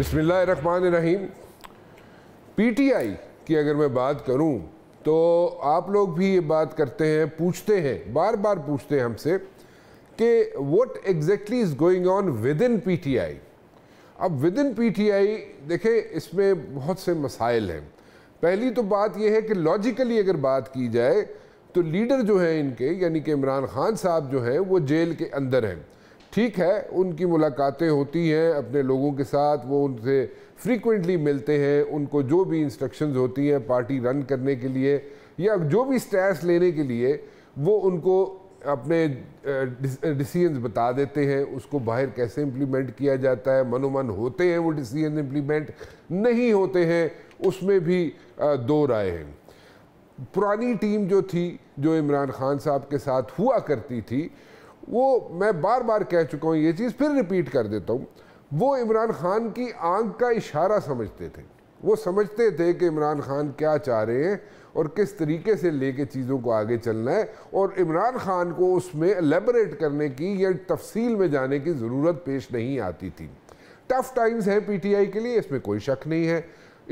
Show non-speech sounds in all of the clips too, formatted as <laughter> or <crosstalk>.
बिसमीम पीटीआई की अगर मैं बात करूं तो आप लोग भी ये बात करते हैं पूछते हैं बार बार पूछते हैं हमसे कि what exactly is going on within I अब विद इन आई देखें इसमें बहुत से मसाइल हैं पहली तो बात यह है कि लॉजिकली अगर बात की जाए तो लीडर जो है इनके यानी कि इमरान खान साहब जो हैं वो जेल के अंदर हैं ठीक है उनकी मुलाकातें होती हैं अपने लोगों के साथ वो उनसे फ्रीक्वेंटली मिलते हैं उनको जो भी इंस्ट्रक्शंस होती हैं पार्टी रन करने के लिए या जो भी स्टैंड लेने के लिए वो उनको अपने डिसीजंस बता देते हैं उसको बाहर कैसे इम्प्लीमेंट किया जाता है मनोमन होते हैं वो डिसीजन इम्प्लीमेंट नहीं होते हैं उसमें भी दो राय हैं पुरानी टीम जो थी जो इमरान खान साहब के साथ हुआ करती थी वो मैं बार बार कह चुका हूँ ये चीज़ फिर रिपीट कर देता हूँ वो इमरान खान की आंख का इशारा समझते थे वो समझते थे कि इमरान खान क्या चाह रहे हैं और किस तरीके से लेके चीज़ों को आगे चलना है और इमरान खान को उसमें एलेबरेट करने की या तफसील में जाने की ज़रूरत पेश नहीं आती थी टफ़ टाइम्स हैं पीटीआई के लिए इसमें कोई शक नहीं है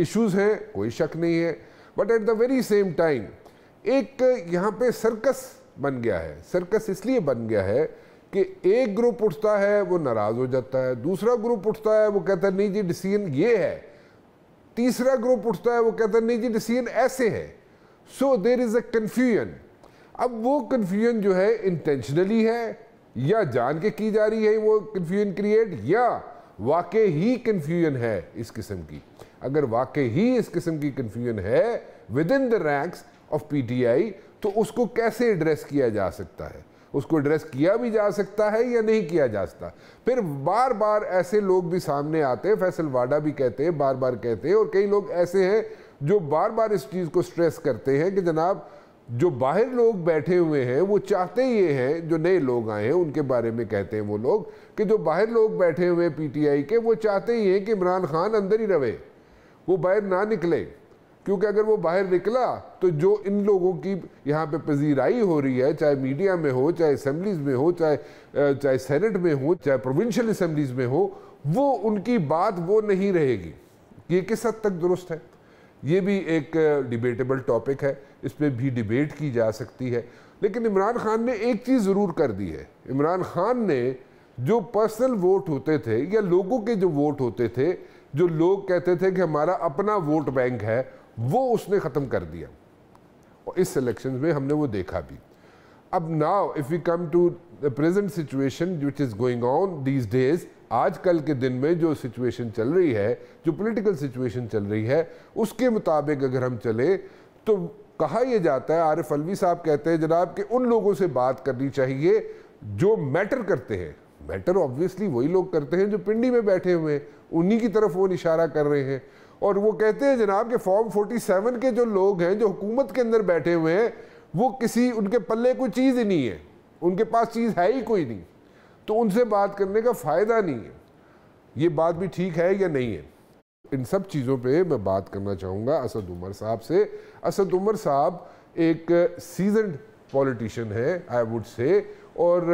इश्यूज हैं कोई शक नहीं है but at the very same time एक यहाँ पे सर्कस बन गया है सर्कस इसलिए बन गया है कि एक ग्रुप उठता है वो नाराज़ हो जाता है दूसरा ग्रुप उठता है वो कहता है नहीं जी डिसीजन ये है तीसरा ग्रुप उठता है वो कहता है नहीं जी डिसीजन ऐसे है सो देर इज़ अ कन्फ्यूजन अब वो कन्फ्यूजन जो है इंटेंशनली है या जान के की जा रही है वो कन्फ्यूजन क्रिएट या वाकई ही कन्फ्यूजन है इस किस्म की अगर वाकई ही इस किस्म की कन्फ्यूजन है within the ranks of P तो उसको कैसे एड्रेस किया जा सकता है उसको एड्रेस किया भी जा सकता है या नहीं किया जा सकता फिर बार बार ऐसे लोग भी सामने आते हैं फैसल वाडा भी कहते हैं बार बार कहते हैं और कई लोग ऐसे हैं जो बार बार इस चीज़ को स्ट्रेस करते हैं कि जनाब जो बाहर लोग बैठे हुए हैं वो चाहते ये हैं जो नए लोग आए हैं उनके बारे में कहते हैं वो लोग कि जो बाहर लोग बैठे हुए हैं पी के वो चाहते ही हैं कि इमरान खान अंदर ही रहे वो बाहर ना निकले क्योंकि अगर वो बाहर निकला तो जो इन लोगों की यहाँ पे पजीराई हो रही है चाहे मीडिया में हो चाहे असम्बलीज में हो चाहे चाहे सेनेट में हो चाहे प्रोविंशियल असम्बलीज में हो वो उनकी बात वो नहीं रहेगी ये किस हद तक दुरुस्त है ये भी एक डिबेटेबल टॉपिक है इस पर भी डिबेट की जा सकती है लेकिन इमरान खान ने एक चीज़ ज़रूर कर दी है इमरान खान ने जो पर्सनल वोट होते थे या लोगों के जो वोट होते थे जो लोग कहते थे कि हमारा अपना वोट बैंक है वो उसने ख़त्म कर दिया और इस इलेक्शन में हमने वो देखा भी अब now if you come to the present situation which is going on these days आज कल के दिन में जो सिचुएशन चल रही है जो पॉलिटिकल सिचुएशन चल रही है उसके मुताबिक अगर हम चले तो कहा यह जाता है आरिफ अलवी साहब कहते हैं जनाब कि उन लोगों से बात करनी चाहिए जो मैटर करते हैं मैटर ऑब्वियसली वही लोग करते हैं जो पिंडी में बैठे हुए हैं उन्हीं की तरफ वो इशारा कर रहे हैं और वो कहते हैं जनाब के फॉर्म 47 के जो लोग हैं जो हुकूमत के अंदर बैठे हुए हैं वो किसी उनके पल्ले कोई चीज़ ही नहीं है उनके पास चीज़ है ही कोई नहीं तो उनसे बात करने का फ़ायदा नहीं है ये बात भी ठीक है या नहीं है इन सब चीज़ों पे मैं बात करना चाहूँगा असद उमर साहब से असद उमर साहब एक सीजनड पॉलिटिशन है आई वुड से और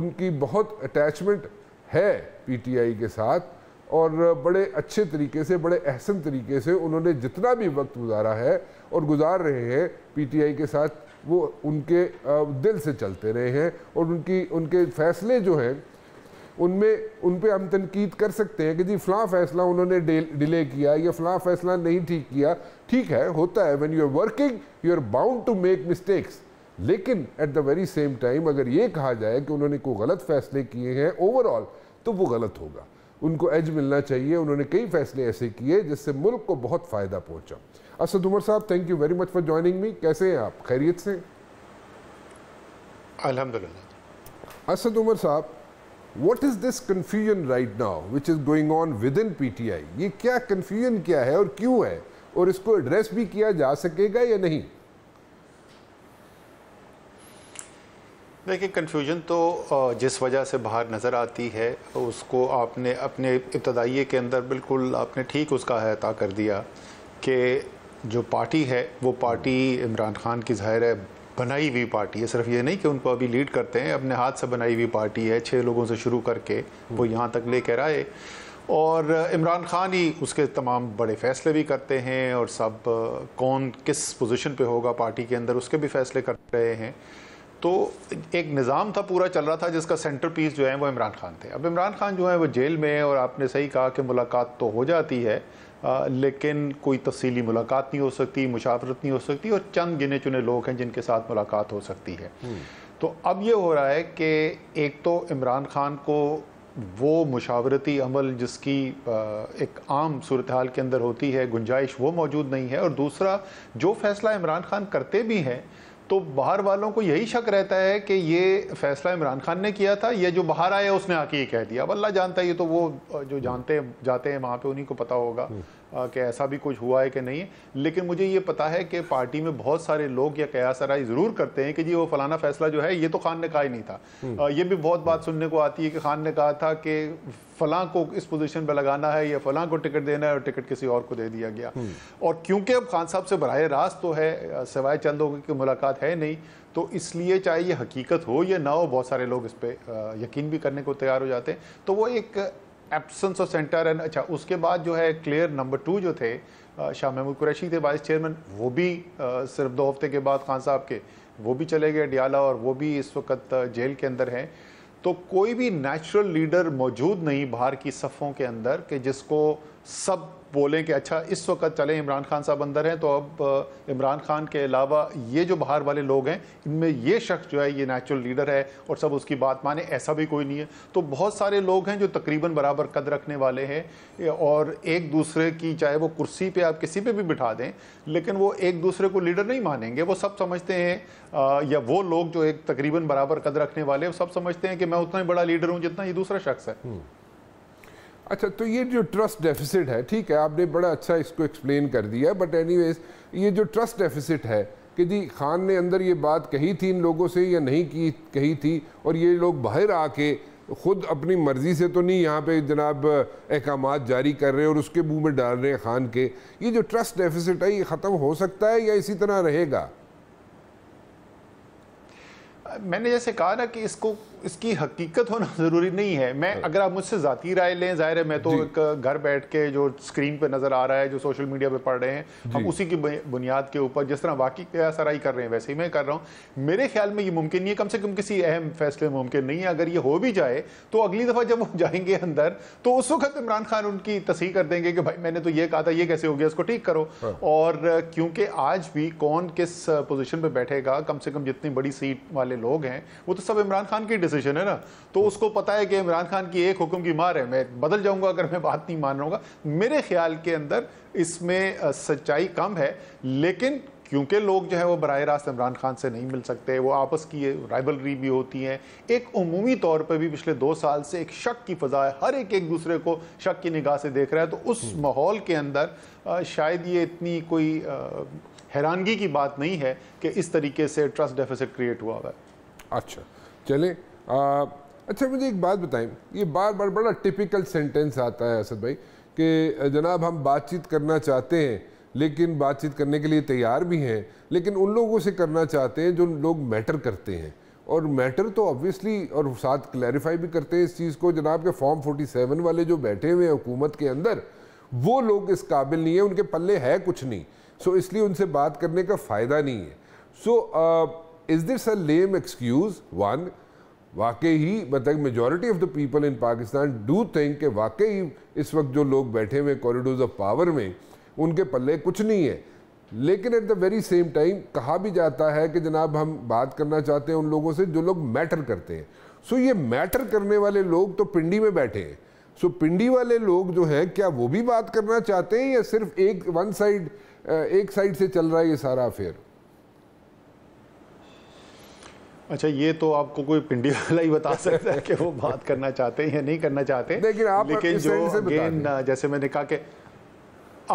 उनकी बहुत अटैचमेंट है पीटीआई के साथ और बड़े अच्छे तरीके से बड़े अहसन तरीके से उन्होंने जितना भी वक्त गुजारा है और गुजार रहे हैं पीटीआई के साथ वो उनके दिल से चलते रहे हैं और उनकी उनके फैसले जो हैं उनमें उन पर हम तनकीद कर सकते हैं कि जी फ़लाँ फैसला उन्होंने डिले किया या फ़लाँ फैसला नहीं ठीक किया ठीक है होता है when you are working you are bound to make mistakes लेकिन at the very same time अगर ये कहा जाए कि उन्होंने कोई गलत फैसले किए हैं ओवरऑल तो वो गलत होगा उनको एज मिलना चाहिए उन्होंने कई फैसले ऐसे किए जिससे मुल्क को बहुत फ़ायदा पहुंचा असद उमर साहब thank you very much for joining me कैसे हैं आप खैरियत से अल्हम्दुलिल्लाह असद उमर साहब what is this confusion right now which is going on within I ये क्या कन्फ्यूजन क्या है और क्यों है और इसको एड्रेस भी किया जा सकेगा या नहीं देखिए कन्फ्यूजन तो जिस वजह से बाहर नज़र आती है उसको आपने अपने इब्तदाइये के अंदर बिल्कुल आपने ठीक उसका अहता कर दिया कि जो पार्टी है वो पार्टी इमरान खान की ज़ाहिर है बनाई हुई पार्टी है सिर्फ ये नहीं कि उनको अभी लीड करते हैं अपने हाथ से बनाई हुई पार्टी है छः लोगों से शुरू करके वो यहाँ तक ले कर आए और इमरान खान ही उसके तमाम बड़े फ़ैसले भी करते हैं और सब कौन किस पोजीशन पे होगा पार्टी के अंदर उसके भी फ़ैसले कर रहे हैं तो एक निज़ाम था पूरा चल रहा था जिसका सेंटर पीस जो है वो इमरान खान थे अब इमरान खान जो है वो जेल में है और आपने सही कहा कि मुलाकात तो हो जाती है आ, लेकिन कोई तफसीली मुलाकात नहीं हो सकती मुशावरत नहीं हो सकती और चंद गिने चुने लोग हैं जिनके साथ मुलाकात हो सकती है हम्म। तो अब ये हो रहा है कि एक तो इमरान खान को वो मुशावरती अमल जिसकी एक आम सूरत हाल के अंदर होती है गुंजाइश वो मौजूद नहीं है और दूसरा जो फैसला इमरान खान करते भी हैं तो बाहर वालों को यही शक रहता है कि ये फैसला इमरान खान ने किया था ये जो बाहर आया उसने आके ये कह दिया अब अल्लाह जानता है ये तो वो जो जानते जाते हैं वहाँ पे उन्हीं को पता होगा कि ऐसा भी कुछ हुआ है कि नहीं लेकिन मुझे ये पता है कि पार्टी में बहुत सारे लोग या कयासराई ज़रूर करते हैं कि जी वो फलाना फैसला जो है ये तो खान ने कहा ही नहीं था हम्म। ये भी बहुत बात सुनने को आती है कि खान ने कहा था कि फलां को इस पोजीशन पर लगाना है या फलां को टिकट देना है और टिकट किसी और को दे दिया गया हम्म। और क्योंकि अब खान साहब से बरह रास्त तो है सिवाय चंद लोगों की मुलाकात है नहीं तो इसलिए चाहे ये हकीकत हो या ना हो बहुत सारे लोग इस पर यकीन भी करने को तैयार हो जाते हैं तो वो एक एब्सेंस ऑफ सेंटर एंड अच्छा उसके बाद जो है क्लियर नंबर टू जो थे शाह महमूद कुरैशी थे वाइस चेयरमैन वो भी सिर्फ दो हफ्ते के बाद खान साहब के वो भी चले गए डियाला और वो भी इस वक्त जेल के अंदर हैं तो कोई भी नेचुरल लीडर मौजूद नहीं बाहर की सफ़ों के अंदर कि जिसको सब बोलें कि अच्छा इस वक्त चले इमरान खान साहब अंदर हैं तो अब इमरान खान के अलावा ये जो बाहर वाले लोग हैं इनमें ये शख्स जो है ये नेचुरल लीडर है और सब उसकी बात माने ऐसा भी कोई नहीं है तो बहुत सारे लोग हैं जो तकरीबन बराबर कद रखने वाले हैं और एक दूसरे की चाहे वो कुर्सी पर आप किसी पर भी बिठा दें लेकिन वो एक दूसरे को लीडर नहीं मानेंगे वो सब समझते हैं या वो लोग जो एक तकरीबन बराबर कद रखने वाले वो सब समझते हैं कि मैं उतना ही बड़ा लीडर हूँ जितना ये दूसरा शख्स है हम्म। अच्छा तो ये जो ट्रस्ट डेफिसिट है ठीक है आपने बड़ा अच्छा इसको एक्सप्लेन कर दिया बट एनीवेज ये जो ट्रस्ट डेफिसिट है कि जी खान ने अंदर ये बात कही थी इन लोगों से या नहीं की कही थी और ये लोग बाहर आके खुद अपनी मर्ज़ी से तो नहीं यहाँ पे जनाब अहकाम जारी कर रहे हैं और उसके मुंह में डाल रहे हैं खान के ये जो ट्रस्ट डेफिसिट है ये ख़त्म हो सकता है या इसी तरह रहेगा मैंने जैसे कहा ना कि इसको इसकी हकीकत होना <laughs> ज़रूरी नहीं है मैं अगर आप मुझसे ज़ाती राय लें जाहिर है मैं तो एक घर बैठ के जो स्क्रीन पे नज़र आ रहा है जो सोशल मीडिया पे पढ़ रहे हैं हम उसी की बुनियाद के ऊपर जिस तरह वाकई सराई कर रहे हैं वैसे ही मैं कर रहा हूँ मेरे ख्याल में ये मुमकिन नहीं है कम से कम किसी अहम फैसले में मुमकिन नहीं है अगर ये हो भी जाए तो अगली दफ़ा जब वो <laughs> जाएंगे अंदर तो उस वक्त इमरान खान उनकी तस्ह कर देंगे कि भाई मैंने तो ये कहा था ये कैसे हो गया इसको ठीक करो हाँ। और क्योंकि आज भी कौन किस पोजिशन पर बैठेगा कम से कम जितनी बड़ी सीट वाले लोग हैं वो तो सब इमरान खान की डिसीजन है ना तो उसको पता है कि इमरान खान की एक हुक्म की मार है मैं बदल जाऊंगा अगर मैं बात नहीं मान रहा मेरे ख्याल के अंदर इसमें सच्चाई कम है लेकिन क्योंकि लोग जो है वो बर रास्त इमरान खान से नहीं मिल सकते वो आपस की राइबलरी भी होती है एक अमूमी तौर पर भी पिछले दो साल से एक शक की फ़जा है हर एक एक दूसरे को शक की निगाह से देख रहा है तो उस हम्म। माहौल के अंदर शायद ये इतनी कोई हैरानगी की बात नहीं है कि इस तरीके से ट्रस्ट डेफिसिट क्रिएट हुआ है अच्छा चले अच्छा मुझे एक बात बताएं ये बार बार बड़ा टिपिकल सेंटेंस आता है असद भाई कि जनाब हम बातचीत करना चाहते हैं लेकिन बातचीत करने के लिए तैयार भी हैं लेकिन उन लोगों से करना चाहते हैं जो लोग मैटर करते हैं और मैटर तो ऑब्वियसली और साथ क्लैरिफाई भी करते हैं इस चीज़ को जनाब के फॉर्म 47 वाले जो बैठे हुए हैं हुकूमत के अंदर वो लोग इस काबिल नहीं है उनके पल्ले है कुछ नहीं सो इसलिए उनसे बात करने का फ़ायदा नहीं है so is this a lame excuse one वाकई ही मतलब majority of the people in Pakistan do think कि वाकई इस वक्त जो लोग बैठे हुए कॉरिडोर्स ऑफ पावर में उनके पल्ले कुछ नहीं है लेकिन at the very same time कहा भी जाता है कि जनाब हम बात करना चाहते हैं उन लोगों से जो लोग मैटर करते हैं सो ये मैटर करने वाले लोग तो पिंडी में बैठे हैं सो पिंडी वाले लोग जो हैं क्या वो भी बात करना चाहते हैं या सिर्फ एक वन साइड एक साइड से चल रहा है ये सारा अफेयर अच्छा ये तो आपको कोई पिंडी वाला ही बता सकता है कि वो बात करना चाहते हैं या नहीं करना चाहते लेकिन आप लेकिन जो अगेन जैसे मैंने कहा कि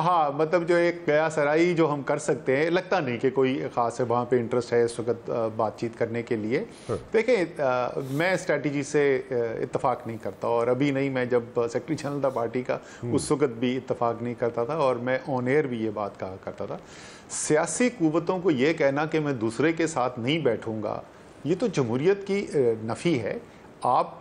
हाँ मतलब जो एक गया सराई जो हम कर सकते हैं लगता नहीं कि कोई ख़ास है वहाँ पे इंटरेस्ट है इस वक्त बातचीत करने के लिए हाँ। देखें मैं स्ट्रेटजी से इतफाक नहीं करता और अभी नहीं मैं जब सेक्रेटरी जनरल था पार्टी का हम्म। उस वक्त भी इतफाक नहीं करता था और मैं ऑन एयर भी ये बात कहा करता था सियासी कुवतों को ये कहना कि मैं दूसरे के साथ नहीं बैठूंगा ये तो जमहूरीत की नफ़ी है आप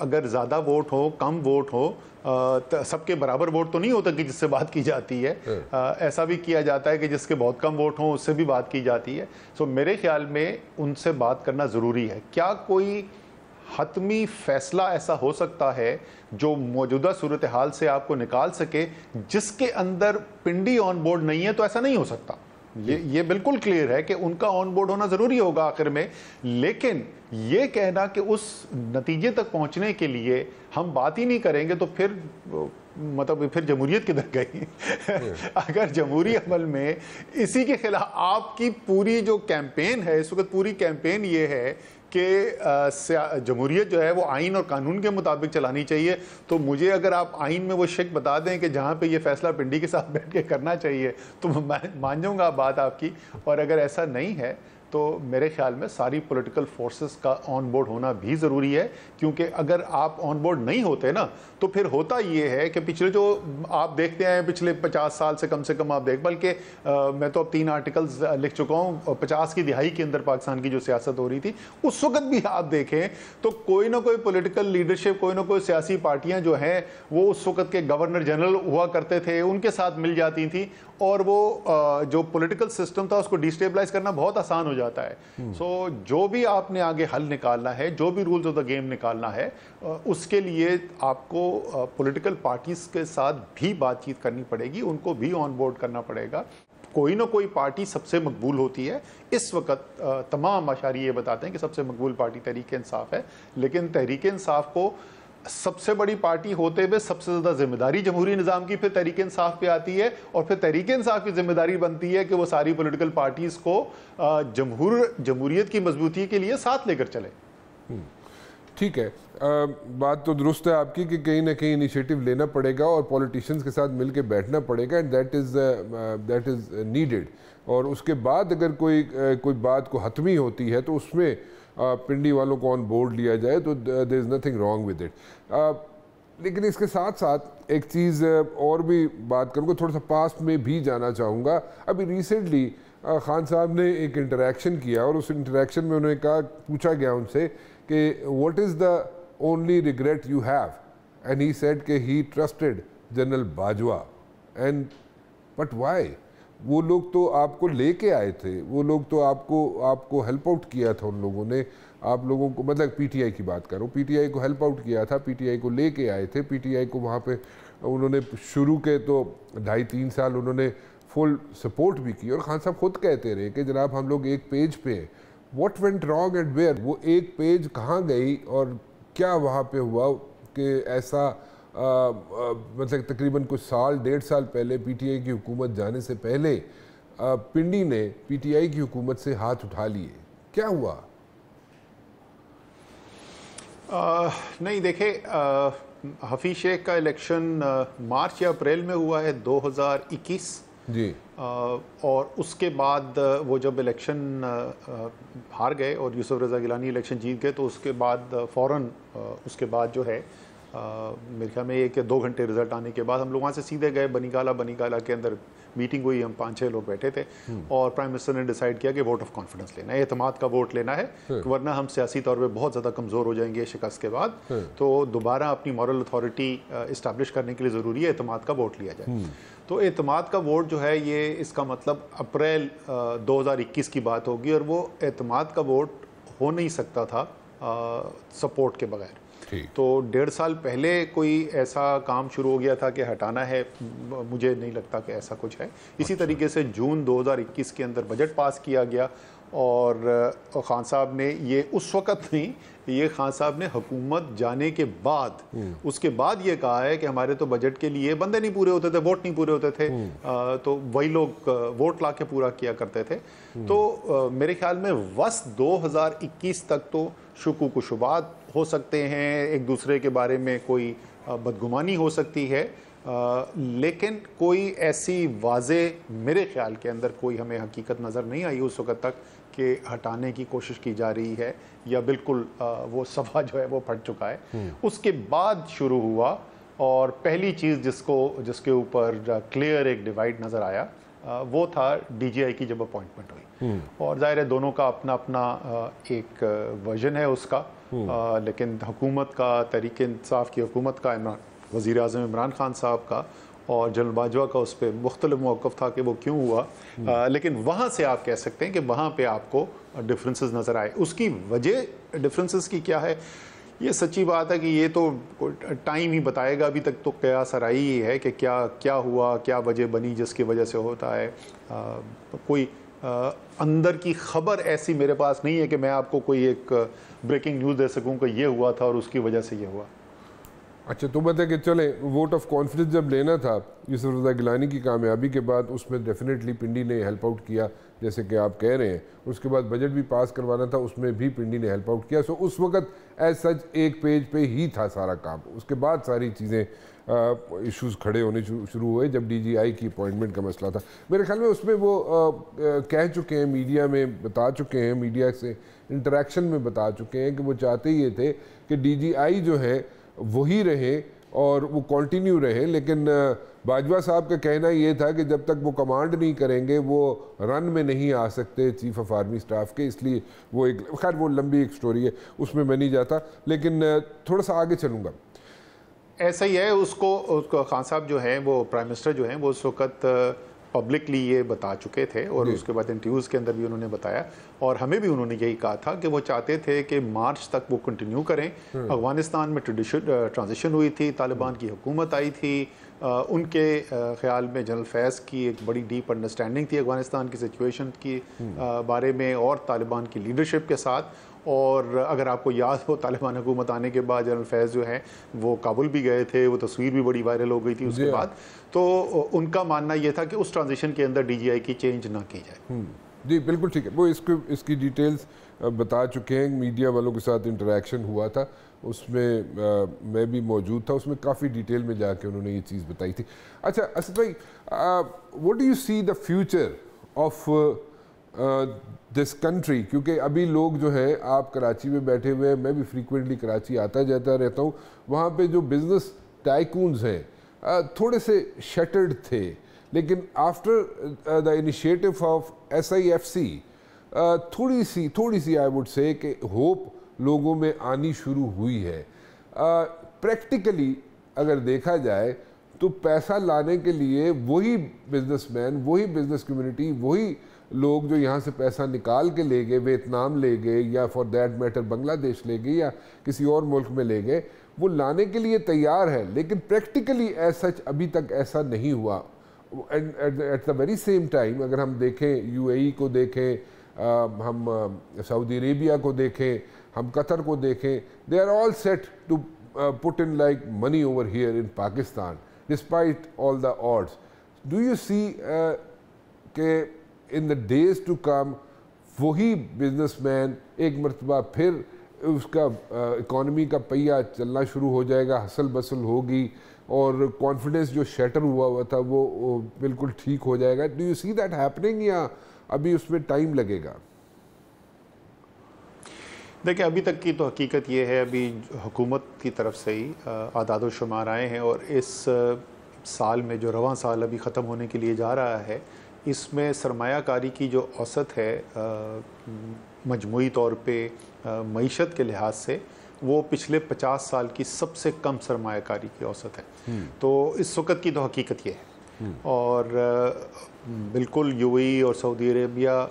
अगर ज़्यादा वोट हो कम वोट हो सबके बराबर वोट तो नहीं होता कि जिससे बात की जाती है आ, हाँ। ऐसा भी किया जाता है कि जिसके बहुत कम वोट हों उससे भी बात की जाती है सो मेरे ख्याल में उनसे बात करना ज़रूरी है क्या कोई हतमी फैसला ऐसा हो सकता है जो मौजूदा सूरत हाल से आपको निकाल सके जिसके अंदर पिंडी ऑन बोर्ड नहीं है तो ऐसा नहीं हो सकता ये ये बिल्कुल क्लियर है कि उनका ऑन बोर्ड होना ज़रूरी होगा आखिर में लेकिन ये कहना कि उस नतीजे तक पहुंचने के लिए हम बात ही नहीं करेंगे तो फिर मतलब फिर जमहूरियत किधर गई <laughs> अगर जमहूरी अमल में इसी के खिलाफ आपकी पूरी जो कैंपेन है इस वक्त पूरी कैंपेन ये है कि जमहूरीत जो है वो आइन और कानून के मुताबिक चलानी चाहिए तो मुझे अगर आप आइन में वो शक बता दें कि जहाँ पे ये फैसला पिंडी के साथ बैठ के करना चाहिए तो मैं मान जाऊँगा बात आपकी और अगर ऐसा नहीं है तो मेरे ख्याल में सारी पॉलिटिकल फोर्सेस का ऑन बोर्ड होना भी ज़रूरी है क्योंकि अगर आप ऑन बोर्ड नहीं होते ना तो फिर होता ये है कि पिछले जो आप देखते हैं पिछले 50 साल से कम से कम आप देख बल्कि मैं तो अब तीन आर्टिकल्स लिख चुका हूँ पचास की दिहाई के अंदर पाकिस्तान की जो सियासत हो रही थी उस वक्त भी आप देखें तो कोई ना कोई पोलिटिकल लीडरशिप कोई ना कोई सियासी पार्टियाँ जो हैं वो उस वक्त के गवर्नर जनरल हुआ करते थे उनके साथ मिल जाती थी और वो जो पोलिटिकल सिस्टम था उसको डिस्टेबलाइज करना बहुत आसान हो जाता जाता है सो so, जो भी आपने आगे हल निकालना है जो भी रूल्स ऑफ द गेम निकालना है उसके लिए आपको पॉलिटिकल पार्टीज के साथ भी बातचीत करनी पड़ेगी उनको भी ऑन बोर्ड करना पड़ेगा कोई ना कोई पार्टी सबसे मकबूल होती है इस वक्त तमाम आशारी ये बताते हैं कि सबसे मकबूल पार्टी तहरीक इंसाफ है लेकिन तहरीक इंसाफ को सबसे बड़ी पार्टी होते हुए सबसे ज़्यादा जिम्मेदारी जमहूरी निज़ाम की फिर तहरीक इंसाफ पे आती है और फिर तहरीक इंसाफ की जिम्मेदारी बनती है कि वो सारी पोलिटिकल पार्टीज़ को जमहूर जमहूरीत की मजबूती के लिए साथ लेकर चले हम्म। ठीक है आ, बात तो दुरुस्त है आपकी कि कहीं ना कहीं इनिशिएटिव लेना पड़ेगा और पॉलिटिशियंस के साथ मिलकर बैठना पड़ेगा and that is that is needed और उसके बाद अगर कोई कोई बात को हतमी होती है तो उसमें पिंडी वालों को ऑन बोर्ड लिया जाए तो there is nothing wrong with it लेकिन इसके साथ साथ एक चीज़ uh, और भी बात करूँगा थोड़ा सा पास्ट में भी जाना चाहूँगा अभी रिसेंटली uh, खान साहब ने एक इंटरेक्शन किया और उस इंटरेक्शन में उन्होंने कहा पूछा गया उनसे कि what is the only regret you have and he said के he trusted General Bajwa and but why वो लोग तो आपको लेके आए थे वो लोग तो आपको आपको हेल्प आउट किया था उन लोगों ने आप लोगों को मतलब पीटीआई की बात करूँ पीटीआई को हेल्प आउट किया था पीटीआई को लेके आए थे पीटीआई को वहाँ पे उन्होंने शुरू के तो ढाई तीन साल उन्होंने फुल सपोर्ट भी की और खान साहब खुद कहते रहे कि जनाब हम लोग एक पेज पे what went wrong and where वो एक पेज कहाँ गई और क्या वहाँ पर हुआ कि ऐसा मतलब तकरीबन कुछ साल डेढ़ साल पहले पीटीआई की हुकूमत जाने से पहले आ, पिंडी ने पीटीआई की हुकूमत से हाथ उठा लिए क्या हुआ आ, नहीं देखे हफीज शेख का इलेक्शन मार्च या अप्रैल में हुआ है 2021 जी आ, और उसके बाद वो जब इलेक्शन हार गए और यूसुफ रज़ा गिलानी इलेक्शन जीत गए तो उसके बाद फौरन उसके बाद जो है मेरे ख्याल में एक या दो घंटे रिजल्ट आने के बाद हम लोग वहाँ से सीधे गए बनीकाला बनीकाला के अंदर मीटिंग हुई हम पाँच छः लोग बैठे थे हम्म। और प्राइम मिनिस्टर ने डिसाइड किया कि वोट ऑफ कॉन्फिडेंस लेना है एतमाद का वोट लेना है हम्म। वरना हम सियासी तौर पर बहुत ज़्यादा कमज़ोर हो जाएंगे शिकस्त के बाद हम्म। तो दोबारा अपनी मॉरल अथॉरिटी इस्टेब्लिश करने के लिए ज़रूरी है एतमाद का वोट लिया जाए तो एतमाद का वोट जो है ये इसका मतलब अप्रैल इक्कीस की बात होगी और वो एतमाद का वोट हो नहीं सकता था सपोर्ट के बगैर तो डेढ़ साल पहले कोई ऐसा काम शुरू हो गया था कि हटाना है मुझे नहीं लगता कि ऐसा कुछ है इसी अच्छा। तरीके से जून 2021 के अंदर बजट पास किया गया और ख़ान साहब ने ये उस वक़्त नहीं ये खान साहब ने हुकूमत जाने के बाद हम्म। उसके बाद ये कहा है कि हमारे तो बजट के लिए बंदे नहीं पूरे होते थे वोट नहीं पूरे होते थे आ, हम्म। तो वही लोग वोट ला के पूरा किया करते थे हम्म। तो आ, मेरे ख्याल में वस 2021 तक तो शकूक शुबात हो सकते हैं एक दूसरे के बारे में कोई बदगुमानी हो सकती है आ, लेकिन कोई ऐसी वाज मेरे ख्याल के अंदर कोई हमें हकीकत नज़र नहीं आई उस वक़्त तक कि हटाने की कोशिश की जा रही है या बिल्कुल आ, वो सफ़ा जो है वो फट चुका है हम्म। उसके बाद शुरू हुआ और पहली चीज़ जिसको जिसके ऊपर क्लियर एक डिवाइड नज़र आया आ, वो था डीजीआई की जब अपॉइंटमेंट हुई हम्म। और जाहिर है दोनों का अपना अपना एक वर्जन है उसका हम्म। लेकिन हुकूमत का तरीके इंसाफ की हुकूमत का इमरान वजीर अजम इमरान खान साहब का और जनरल बाजवा का उस पर मुख्तल मौक़ था कि वो क्यों हुआ आ, हम्म। लेकिन वहाँ से आप कह सकते हैं कि वहाँ पर आपको डिफरेंसेस नज़र आए उसकी वजह डिफरेंसेस की क्या है ये सच्ची बात है कि ये तो टाइम ही बताएगा अभी तक तो क्या सराई है कि क्या क्या हुआ क्या वजह बनी जिसकी वजह से होता है आ, कोई अंदर की खबर ऐसी मेरे पास नहीं है कि मैं आपको कोई एक ब्रेकिंग न्यूज़ दे सकूं कि ये हुआ था और उसकी वजह से ये हुआ अच्छा तो बता कि चले वोट ऑफ कॉन्फिडेंस जब लेना था यूसुफ रजा गिलानी की कामयाबी के बाद उसमें डेफिनेटली पिंडी ने हेल्प आउट किया जैसे कि आप कह रहे हैं उसके बाद बजट भी पास करवाना था उसमें भी पिंडी ने हेल्प आउट किया सो उस वक्त एज सच एक पेज पे ही था सारा काम उसके बाद सारी चीज़ें इश्यूज खड़े होने शुरू हुए जब आई की अपॉइंटमेंट का मसला था मेरे ख्याल में उसमें वो आ, कह चुके हैं मीडिया में बता चुके हैं मीडिया से इंटरेक्शन में बता चुके हैं कि वो चाहते ये थे कि आई जो है वही रहे और वो कंटिन्यू रहे लेकिन बाजवा साहब का कहना ये था कि जब तक वो कमांड नहीं करेंगे वो रन में नहीं आ सकते चीफ ऑफ आर्मी स्टाफ के इसलिए वो एक खैर वो लंबी एक स्टोरी है उसमें मैं नहीं जाता लेकिन थोड़ा सा आगे चलूँगा ऐसा ही है उसको, उसको खान साहब जो हैं वो प्राइम मिनिस्टर जो हैं वो उस वक्त पब्लिकली ये बता चुके थे और उसके बाद इंटरव्यूज़ के अंदर भी उन्होंने बताया और हमें भी उन्होंने यही कहा था कि वो चाहते थे कि मार्च तक वो कंटिन्यू करें हम्म। अफगानिस्तान में ट्रांजिशन हुई थी तालिबान हम्म। की हुकूमत आई थी आ, उनके ख्याल में जनरल फैज़ की एक बड़ी डीप अंडरस्टैंडिंग थी अफगानिस्तान की सिचुएशन की आ, हम्म। बारे में और तालिबान की लीडरशिप के साथ और अगर आपको याद हो तालिबान हुकूमत आने के बाद जनरल फैज़ जो हैं वो काबुल भी गए थे वो तस्वीर भी बड़ी वायरल हो गई थी उसके हाँ। बाद तो उनका मानना यह था कि उस ट्रांजिशन के अंदर डी की चेंज ना की जाए हम्म। जी बिल्कुल ठीक है वो इसको इसकी डिटेल्स बता चुके हैं मीडिया वालों के साथ इंटरेक्शन हुआ था उसमें आ, मैं भी मौजूद था उसमें काफ़ी डिटेल में जाके उन्होंने ये चीज़ बताई थी अच्छा असद भाई what do you see the future of this country क्योंकि अभी लोग जो हैं आप कराची में बैठे हुए हैं मैं भी फ्रीक्वेंटली कराची आता जाता रहता हूँ वहाँ पे जो बिज़नेस टाइकूनस हैं थोड़े से शटर्ड थे लेकिन after the initiative of S I F C थोड़ी सी थोड़ी सी आई वुड से कि होप लोगों में आनी शुरू हुई है प्रैक्टिकली uh, अगर देखा जाए तो पैसा लाने के लिए वही बिजनेसमैन वही बिजनेस कम्युनिटी वही लोग जो यहाँ से पैसा निकाल के ले गए वियतनाम ले गए या फॉर दैट मैटर बांग्लादेश ले गए या किसी और मुल्क में ले गए वो लाने के लिए तैयार है लेकिन प्रैक्टिकली एज सच अभी तक ऐसा नहीं हुआ at the very same time अगर हम देखें यूएई e को देखें आ, हम सऊदी अरेबिया को देखें हम कतर को देखें they are all set to put in like money over here in Pakistan despite all the odds do you see के in the days to come वही बिजनेसमैन एक मरतबा फिर उसका इकॉनमी का पहिया चलना शुरू हो जाएगा हसल बसल होगी और कॉन्फिडेंस जो शेटर हुआ हुआ था वो, वो बिल्कुल ठीक हो जाएगा do you see that happening या अभी उसमें टाइम लगेगा देखिए अभी तक की तो हकीकत ये है अभी हुकूमत की तरफ से ही आदाद शुमार आए हैं और इस साल में जो रवा साल अभी ख़त्म होने के लिए जा रहा है इसमें सरमाकारी की जो औसत है मजमू तौर पर मीशत के लिहाज से वो पिछले 50 साल की सबसे कम सरमाकारी की औसत है हम्म। तो इस वक्त की तो हकीकत यह है हम्म। और बिल्कुल यूएई और सऊदी अरेबिया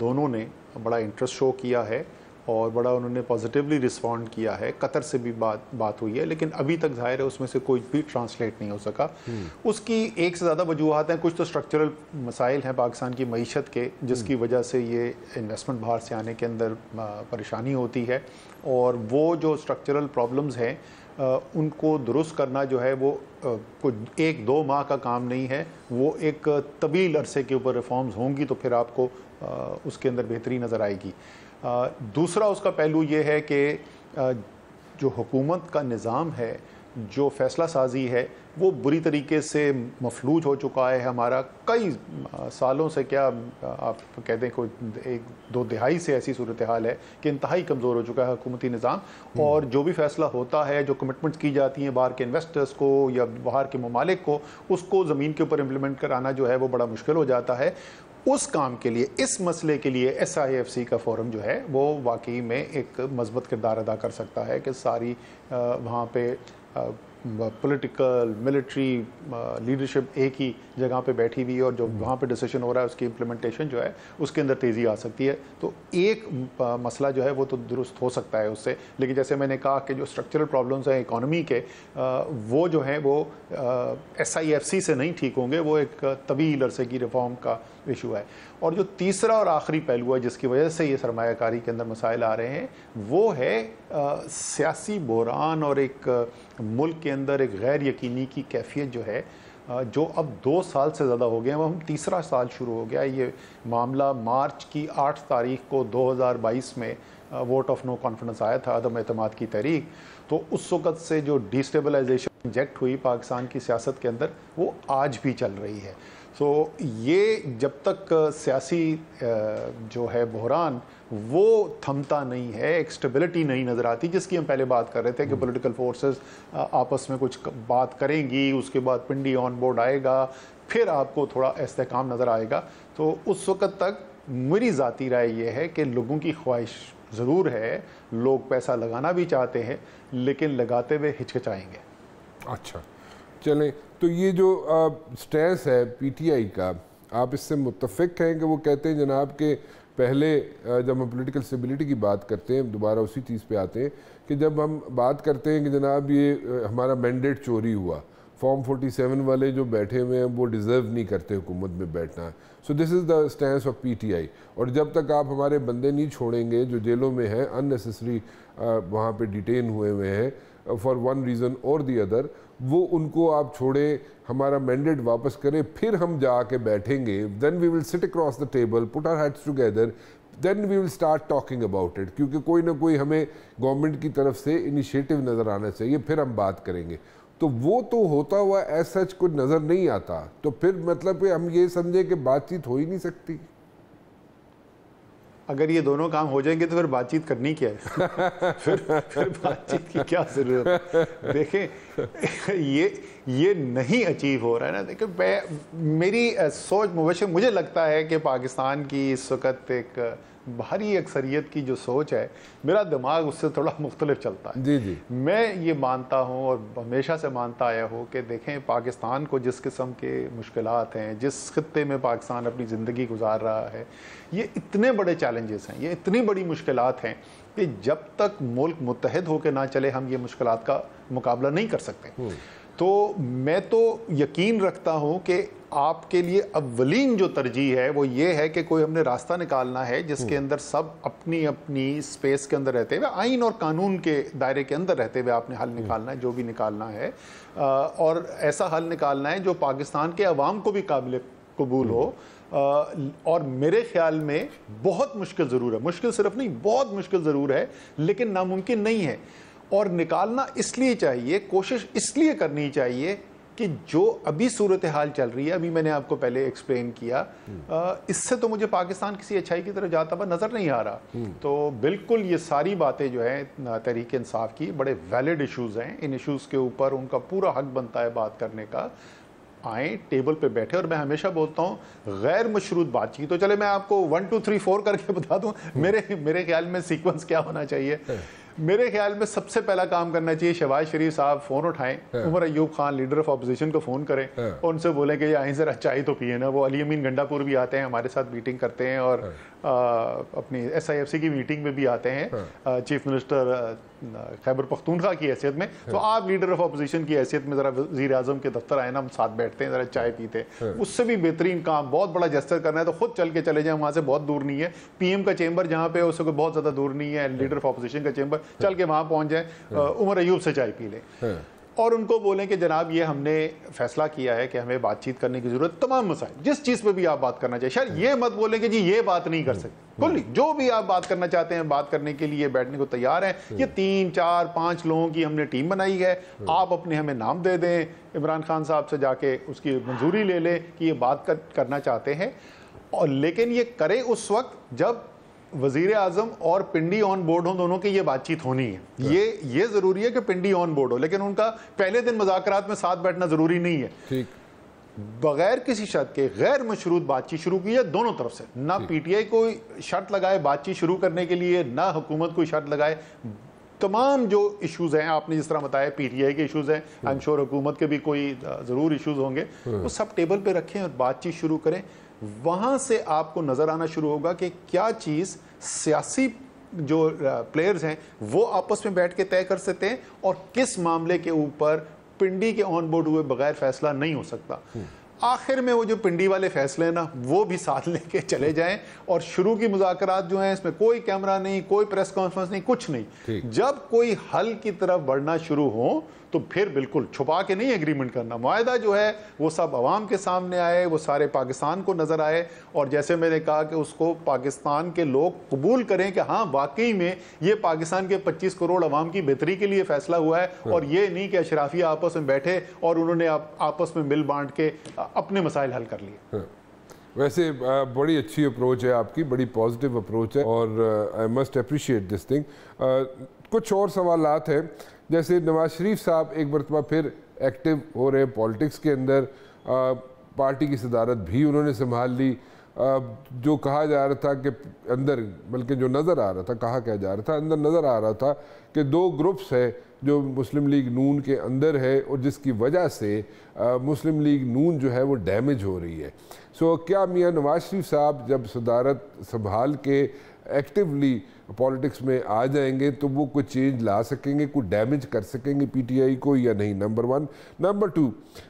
दोनों ने बड़ा इंटरेस्ट शो किया है और बड़ा उन्होंने पॉजिटिवली रिस्पॉन्ड किया है कतर से भी बात बात हुई है लेकिन अभी तक जाहिर है उसमें से कोई भी ट्रांसलेट नहीं हो सका हम्म। उसकी एक से ज़्यादा वजूहत हैं कुछ तो स्ट्रक्चरल मसाइल हैं पाकिस्तान की मीशत के जिसकी हम्म। वजह से ये इन्वेस्टमेंट बाहर से आने के अंदर परेशानी होती है और वो जो स्ट्रक्चरल प्रॉब्लम्स हैं उनको दुरुस्त करना जो है वो कुछ एक दो माह का काम नहीं है वो एक तवील अरसे के ऊपर रिफॉर्म्स होंगी तो फिर आपको उसके अंदर बेहतरी नज़र आएगी दूसरा उसका पहलू ये है कि जो हुकूमत का निज़ाम है जो फैसला साजी है वो बुरी तरीके से मफलूज हो चुका है हमारा कई सालों से क्या आप कह दें कोई एक दो दिहाई से ऐसी सूरत हाल है कि इंतहाई कमज़ोर हो चुका है हुकूमती निज़ाम हम्म। और जो भी फैसला होता है जो कमिटमेंट्स की जाती हैं बाहर के इन्वेस्टर्स को या बाहर के ममालिक को उसको ज़मीन के ऊपर इम्प्लीमेंट कराना जो है वो बड़ा मुश्किल हो जाता है उस काम के लिए इस मसले के लिए एस आई एफ सी का फोरम जो है वो वाकई में एक मजबूत किरदार अदा कर सकता है कि सारी वहाँ पे पॉलिटिकल मिलिट्री लीडरशिप एक ही जगह पे बैठी हुई है और जो वहाँ पे डिसीजन हो रहा है उसकी इम्प्लीमेंटेशन जो है उसके अंदर तेज़ी आ सकती है तो एक मसला जो है वो तो दुरुस्त हो सकता है उससे लेकिन जैसे मैंने कहा कि जो स्ट्रक्चरल प्रॉब्लम्स हैं इकोनॉमी के वो जो हैं वो एस आई एफ सी से नहीं ठीक होंगे वो एक तवील अरसे की रिफॉर्म का इशू है और जो तीसरा और आखिरी पहलू है जिसकी वजह से ये सरमाकारी के अंदर मसाइल आ रहे हैं वो है सियासी बहरान और एक मुल्क के अंदर एक गैर यकीनी की कैफियत जो है जो अब दो साल से ज़्यादा हो गए हैं हम तीसरा साल शुरू हो गया ये मामला मार्च की आठ तारीख को 2022 में वोट ऑफ नो कॉन्फिडेंस आया था अदम एतम की तहरीक तो उस वक़्त से जो डिस्टेबलाइजेशन इंजेक्ट हुई पाकिस्तान की सियासत के अंदर वो आज भी चल रही है सो so, ये जब तक सियासी जो है बहरान वो थमता नहीं है एक स्टेबिलिटी नहीं नज़र आती जिसकी हम पहले बात कर रहे थे कि पॉलिटिकल हम्म। फोर्सेस आपस में कुछ बात करेंगी उसके बाद पिंडी ऑन बोर्ड आएगा फिर आपको थोड़ा इसकाम नज़र आएगा तो उस वक़्त तक मेरी ज़ाती राय यह है कि लोगों की ख्वाहिश ज़रूर है लोग पैसा लगाना भी चाहते हैं लेकिन लगाते हुए हिचकिचाएँगे अच्छा चलें तो ये जो स्ट्रेस है पीटीआई का आप इससे मुतफ़ हैं कि वो कहते हैं जनाब के पहले जब हम पोलिटिकल स्टेबिलिटी की बात करते हैं दोबारा उसी चीज़ पे आते हैं कि जब हम बात करते हैं कि जनाब ये हमारा मैंडेट चोरी हुआ फॉर्म 47 वाले जो बैठे हुए हैं वो डिज़र्व नहीं करते हुकूमत में बैठना so this is the stand of PTI और जब तक आप हमारे बंदे नहीं छोड़ेंगे जो जेलों में हैं अननेसेसरी वहाँ पे डिटेन हुए हुए हैं फॉर वन रीज़न और दी अदर वो उनको आप छोड़े हमारा मैंडेट वापस करें फिर हम जा कर बैठेंगे then we will sit across the table put our heads together then we will start talking about it क्योंकि कोई ना कोई हमें गवर्नमेंट की तरफ से इनिशिएटिव नज़र आना चाहिए फिर हम बात करेंगे तो वो तो होता हुआ एज सच कुछ नज़र नहीं आता तो फिर मतलब हम ये समझे कि बातचीत हो ही नहीं सकती अगर ये दोनों काम हो जाएंगे तो फिर बातचीत करनी क्या है <laughs> फिर फिर बातचीत की क्या ज़रूरत है देखें ये ये नहीं अचीव हो रहा है ना देखिए मैं मेरी सोच मुझे मुझे लगता है कि पाकिस्तान की इस वक्त एक भारी अक्सरियत की जो सोच है मेरा दिमाग उससे थोड़ा <laughs> मुख्तलिफ चलता है जी जी मैं ये मानता हूँ और हमेशा से मानता आया हूँ कि देखें पाकिस्तान को जिस किस्म के मुश्किल हैं जिस खत्े में पाकिस्तान अपनी ज़िंदगी गुजार रहा है ये इतने बड़े चैलेंजेस हैं ये इतनी बड़ी मुश्किल हैं कि जब तक मुल्क मुतहद होकर ना चले हम ये मुश्किल का मुकाबला नहीं कर सकते हम्म। तो मैं तो यकीन रखता हूँ कि आपके लिए अवलीन जो तरजीह है वो ये है कि कोई हमने रास्ता निकालना है जिसके हम्म। अंदर सब अपनी अपनी स्पेस के अंदर रहते हुए आइन और कानून के दायरे के अंदर रहते हुए आपने हल हम्म। निकालना है जो भी निकालना है और ऐसा हल निकालना है जो पाकिस्तान के अवाम को भी काबिल कबूल हो हम्म। और मेरे ख्याल में बहुत मुश्किल ज़रूर है मुश्किल सिर्फ नहीं बहुत मुश्किल ज़रूर है लेकिन नामुमकिन नहीं है और निकालना इसलिए चाहिए कोशिश इसलिए करनी चाहिए कि जो अभी सूरत हाल चल रही है अभी मैंने आपको पहले एक्सप्लेन किया हम्म। इससे तो मुझे पाकिस्तान किसी अच्छाई की तरफ जाता हुआ नज़र नहीं आ रहा हम्म। तो बिल्कुल ये सारी बातें जो हैं तहरीक इंसाफ की बड़े वैलिड इश्यूज़ हैं इन इश्यूज़ के ऊपर उनका पूरा हक बनता है बात करने का आए टेबल पे बैठे और मैं हमेशा बोलता हूँ गैर मशरूत बातचीत तो चले मैं आपको वन टू थ्री फोर करके बता दूँ मेरे मेरे ख्याल में सीक्वेंस क्या होना चाहिए हाँ। मेरे ख्याल में सबसे पहला काम करना चाहिए शहबाज शरीफ साहब फ़ोन उठाएं हाँ। Umar Ayub Khan leader of opposition को फ़ोन करें और हाँ। उनसे बोलें कि आए ज़रा चाय तो पिए ना वो अली अमीन गंडापुर भी आते हैं हमारे साथ मीटिंग करते हैं और हाँ। आ, अपनी एस आई एफ सी की मीटिंग में भी आते हैं चीफ मिनिस्टर खैबर पख्तूनखा की हैसियत में तो आप लीडर ऑफ अपोजिशन की हैसियत में ज़रा वजी अजम के दफ्तर आए ना हम साथ बैठते हैं ज़रा चाय पीते हैं उससे भी बेहतरीन काम बहुत बड़ा जस्टर करना है तो खुद चल के चले जाए वहाँ से बहुत दूर नहीं है पीएम का चैम्बर जहाँ पे उससे बहुत ज़्यादा दूर नहीं है लीडर ऑफ अपोजिशन का चैम्बर चल के वहाँ पहुँच जाएँ हाँ। उमर अयूब से चाय पी लें हाँ। और उनको बोलें कि जनाब ये हमने फैसला किया है कि हमें बातचीत करने की जरूरत तमाम मसाइल जिस चीज़ पे भी आप बात करना चाहिए शायद ये मत बोलें कि जी ये बात नहीं कर हाँ। सकते कुल जो भी आप बात करना चाहते हैं बात करने के लिए बैठने को तैयार हैं ये तीन चार पांच लोगों की हमने टीम बनाई है आप अपने हमें नाम दे दें इमरान खान साहब से जाके उसकी मंजूरी ले लें कि ये बात कर, करना चाहते हैं और लेकिन ये करें उस वक्त जब वजीर आजम और पिंडी ऑन बोर्ड हो दोनों की ये बातचीत होनी है ये ये ज़रूरी है कि पिंडी ऑन बोर्ड हो लेकिन उनका पहले दिन मुजाकर में साथ बैठना ज़रूरी नहीं है ठीक बगैर किसी शर्त के गैर मशरूत बातचीत शुरू की है दोनों तरफ से ना पीटीआई कोई शर्त लगाए बातचीत शुरू करने के लिए ना हुकूमत कोई शर्त लगाए तमाम जो इश्यूज़ हैं आपने जिस तरह बताया पीटीआई के इश्यूज़ हैं आई एम श्योर हुकूमत के भी कोई ज़रूर इश्यूज़ होंगे हाँ। वो सब टेबल पे रखें और बातचीत शुरू करें वहाँ से आपको नज़र आना शुरू होगा कि क्या चीज़ सियासी जो प्लेयर्स हैं वो आपस में बैठ के तय कर सकते हैं और किस मामले के ऊपर पिंडी के ऑन बोर्ड हुए बगैर फैसला नहीं हो सकता हम्म। आखिर में वो जो पिंडी वाले फैसले हैं ना वो भी साथ लेके चले जाएं और शुरू की मुजाकरात जो हैं इसमें कोई कैमरा नहीं कोई प्रेस कॉन्फ्रेंस नहीं कुछ नहीं जब कोई हल की तरफ बढ़ना शुरू हो तो फिर बिल्कुल छुपा के नहीं एग्रीमेंट करना माहा जो है वो सब आवाम के सामने आए वो सारे पाकिस्तान को नज़र आए और जैसे मैंने कहा कि उसको पाकिस्तान के लोग कबूल करें कि हाँ वाकई में ये पाकिस्तान के 25 करोड़ अवाम की बेहतरी के लिए फैसला हुआ है हाँ। और ये नहीं कि अशराफिया आपस में बैठे और उन्होंने आप, आपस में मिल बांट के अपने मसाइल हल कर लिए हाँ। वैसे बड़ी अच्छी अप्रोच है आपकी बड़ी पॉजिटिव अप्रोच है और I must appreciate this thing कुछ और सवाल हैं जैसे नवाज शरीफ साहब एक मरतबा फिर एक्टिव हो रहे हैं पॉलिटिक्स के अंदर पार्टी की सदारत भी उन्होंने संभाल ली जो कहा जा रहा था कि अंदर बल्कि जो नज़र आ रहा था कहा क्या जा रहा था अंदर नज़र आ रहा था कि दो ग्रुप्स हैं जो मुस्लिम लीग नून के अंदर है और जिसकी वजह से मुस्लिम लीग नून जो है वो डैमेज हो रही है सो क्या मियाँ नवाज शरीफ साहब जब सदारत संभाल के एक्टिवली पॉलिटिक्स में आ जाएंगे तो वो कुछ चेंज ला सकेंगे कुछ डैमेज कर सकेंगे पीटीआई को या नहीं नंबर वन नंबर टू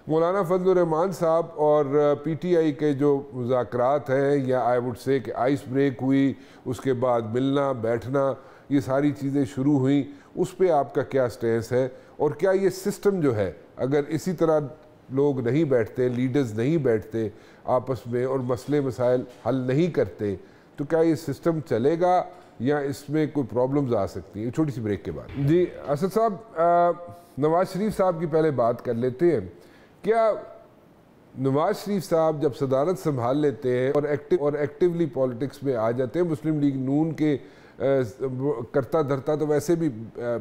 मौलाना फजलरहमान साहब और पीटीआई के जो मुजाकर हैं या आई वुड से कि आइस ब्रेक हुई उसके बाद मिलना बैठना ये सारी चीज़ें शुरू हुई उस पर आपका क्या स्टेंस है और क्या ये सिस्टम जो है अगर इसी तरह लोग नहीं बैठते लीडर्स नहीं बैठते आपस में और मसले मसाइल हल नहीं करते तो क्या ये सिस्टम चलेगा या इसमें कोई प्रॉब्लम्स आ सकती है छोटी सी ब्रेक के बाद जी असद साहब नवाज शरीफ साहब की पहले बात कर लेते हैं क्या नवाज शरीफ साहब जब सदारत संभाल लेते हैं और एक्टिव और एक्टिवली पॉलिटिक्स में आ जाते हैं मुस्लिम लीग नून के करता धरता तो वैसे भी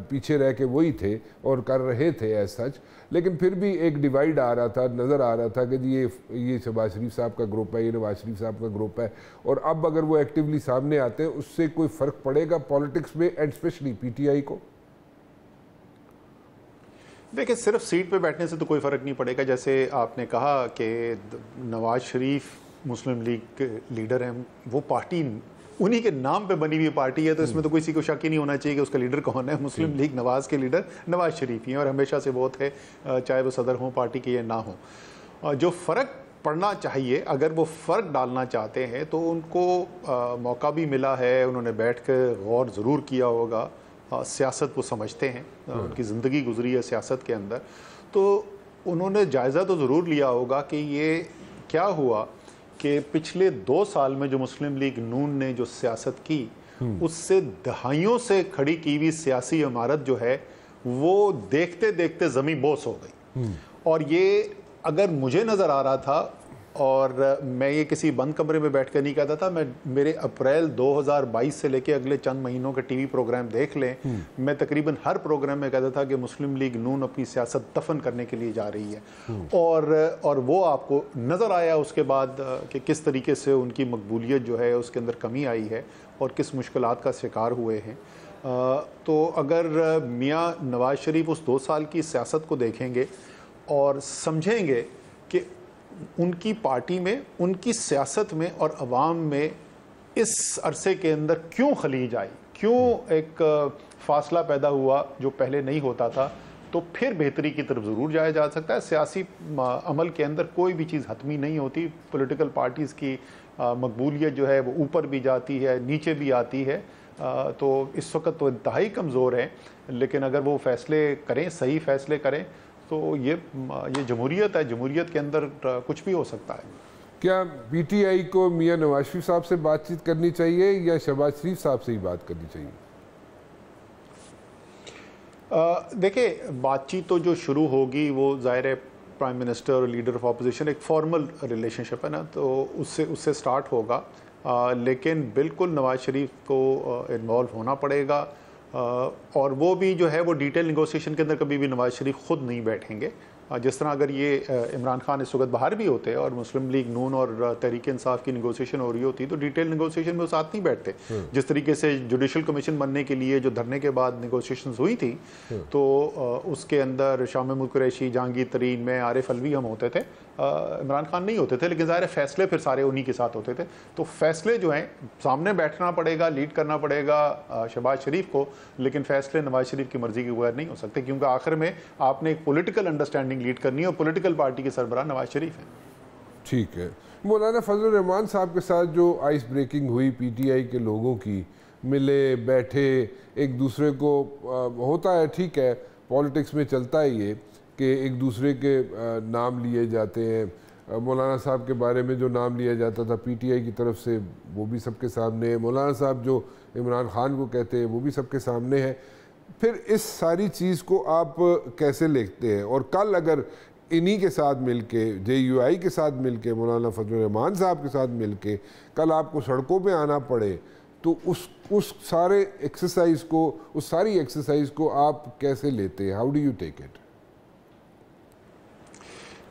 पीछे रह के वही थे और कर रहे थे एज सच लेकिन फिर भी एक डिवाइड आ रहा था नज़र आ रहा था कि ये ये शहबाज शरीफ साहब का ग्रुप है ये नवाज शरीफ साहब का ग्रुप है और अब अगर वो एक्टिवली सामने आते हैं उससे कोई फ़र्क पड़ेगा पॉलिटिक्स में एंड स्पेशली पी को देखिए सिर्फ सीट पे बैठने से तो कोई फ़र्क नहीं पड़ेगा जैसे आपने कहा कि नवाज शरीफ मुस्लिम लीग के लीडर हैं वो पार्टी उन्हीं के नाम पे बनी हुई पार्टी है तो हम्म। इसमें तो किसी को शक ही नहीं होना चाहिए कि उसका लीडर कौन है मुस्लिम हम्म। लीग नवाज़ के लीडर नवाज शरीफ ही हैं और हमेशा से बहुत है चाहे वो सदर हों पार्टी के या ना हों जो फ़र्क पढ़ना चाहिए अगर वो फ़र्क डालना चाहते हैं तो उनको आ, मौका भी मिला है उन्होंने बैठ कर गौर ज़रूर किया होगा सियासत वो समझते हैं हम्म। उनकी ज़िंदगी गुजरी है सियासत के अंदर तो उन्होंने जायज़ा तो ज़रूर लिया होगा कि ये क्या हुआ कि पिछले दो साल में जो मुस्लिम लीग नून ने जो सियासत की हम्म। उससे दहाइयों से खड़ी की हुई सियासी इमारत जो है वो देखते देखते जमी बोस हो गई हम्म। और ये अगर मुझे नज़र आ रहा था और मैं ये किसी बंद कमरे में बैठ कर नहीं कहता था मैं मेरे अप्रैल 2022 से लेकर अगले चंद महीनों के टीवी प्रोग्राम देख लें हम्म। मैं तकरीबन हर प्रोग्राम में कहता था कि मुस्लिम लीग नून अपनी सियासत दफन करने के लिए जा रही है हम्म। और और वो आपको नज़र आया उसके बाद कि किस तरीके से उनकी मकबूलियत जो है उसके अंदर कमी आई है और किस मुश्किल का शिकार हुए हैं तो अगर मियाँ नवाज़ शरीफ उस दो साल की सियासत को देखेंगे और समझेंगे उनकी पार्टी में उनकी सियासत में और अवाम में इस अरसे के अंदर क्यों खलीज आई क्यों एक फासला पैदा हुआ जो पहले नहीं होता था तो फिर बेहतरी की तरफ ज़रूर जाया जा सकता है सियासी अमल के अंदर कोई भी चीज़ हतमी नहीं होती पॉलिटिकल पार्टीज़ की मकबूलियत जो है वो ऊपर भी जाती है नीचे भी आती है तो इस वक्त तो इंतहाई कमज़ोर हैं लेकिन अगर वो फैसले करें सही फैसले करें तो ये ये जमहूरियत है जमहूरियत के अंदर कुछ भी हो सकता है क्या पीटीआई को मियां नवाज शरीफ साहब से बातचीत करनी चाहिए या शहबाज शरीफ साहब से ही बात करनी चाहिए देखिए बातचीत तो जो शुरू होगी वो ज़ाहिर है प्राइम मिनिस्टर और लीडर ऑफ अपोजिशन एक फॉर्मल रिलेशनशिप है ना तो उससे उससे स्टार्ट होगा आ, लेकिन बिल्कुल नवाज शरीफ को इन्वॉल्व होना पड़ेगा और वो भी जो है वो डिटेल निगोसिएशन के अंदर कभी भी नवाज शरीफ खुद नहीं बैठेंगे जिस तरह अगर ये इमरान खान इस वक्त बाहर भी होते और मुस्लिम लीग नून और तहरीक इंसाफ की निगोशिएशन हो रही होती तो डिटेल नगोसिएशन में वो साथ नहीं बैठते हम्म। जिस तरीके से जुडिशल कमीशन बनने के लिए जो धरने के बाद निगोशिएशन हुई थी हम्म। तो उसके अंदर शाम महमूद कुरैशी जहांगीर तरीन में आरिफ अलवी हम होते थे इमरान खान नहीं होते थे लेकिन ज़ाहिर फैसले फिर सारे उन्हीं के साथ होते थे तो फैसले जो हैं सामने बैठना पड़ेगा लीड करना पड़ेगा शहबाज शरीफ को लेकिन फैसले नवाज शरीफ की मर्ज़ी के बगैर नहीं हो सकते क्योंकि आखिर में आपने एक पोलिटिकल अंडरस्टैंडिंग लीड करनी है और पोलिटिकल पार्टी के सरबरा नवाज शरीफ हैं ठीक है मौलाना फजल रहमान साहब के साथ जो आइस ब्रेकिंग हुई पीटीआई के लोगों की मिले बैठे एक दूसरे को आ, होता है ठीक है पॉलिटिक्स में चलता है ये कि एक दूसरे के आ, नाम लिए जाते हैं मौलाना साहब के बारे में जो नाम लिया जाता था पीटीआई की तरफ से वो भी सबके सामने है मौलाना साहब जो इमरान खान को कहते हैं वो भी सबके सामने है फिर इस सारी चीज़ को आप कैसे लिखते हैं और कल अगर इन्हीं के साथ मिलके जे यू आई के साथ मिलके मौलाना फजल रहमान साहब के साथ मिलके कल आपको सड़कों पे आना पड़े तो उस उस सारे एक्सरसाइज को उस सारी एक्सरसाइज को आप कैसे लेते हैं how do you take it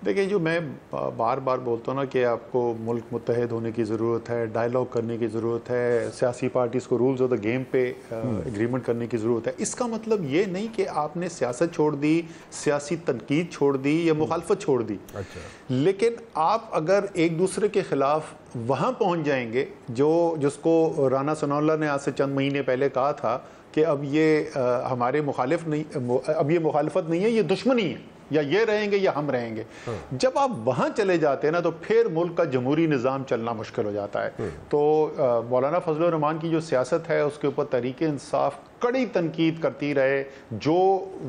देखिए जो मैं बार बार बोलता हूँ ना कि आपको मुल्क मुतहद होने की ज़रूरत है डायलॉग करने की ज़रूरत है सियासी पार्टीज़ को रूल्स ऑफ द गेम पे एग्रीमेंट हम्म। करने की ज़रूरत है इसका मतलब ये नहीं कि आपने सियासत छोड़ दी सियासी तनकीद छोड़ दी या हम्म। मुखालफत छोड़ दी अच्छा लेकिन आप अगर एक दूसरे के ख़िलाफ़ वहाँ पहुँच जाएंगे जो जिसको राना सनौल्ला ने आज से चंद महीने पहले कहा था कि अब ये आ, हमारे मुखालिफ नहीं अब ये मुखालफत नहीं है ये दुश्मनी है या ये रहेंगे या हम रहेंगे हाँ। जब आप वहां चले जाते हैं ना तो फिर मुल्क का जमहूरी निज़ाम चलना मुश्किल हो जाता है हाँ। तो मौलाना फजल रहमान की जो सियासत है उसके ऊपर तरीके इंसाफ कड़ी तनकीद करती रहे जो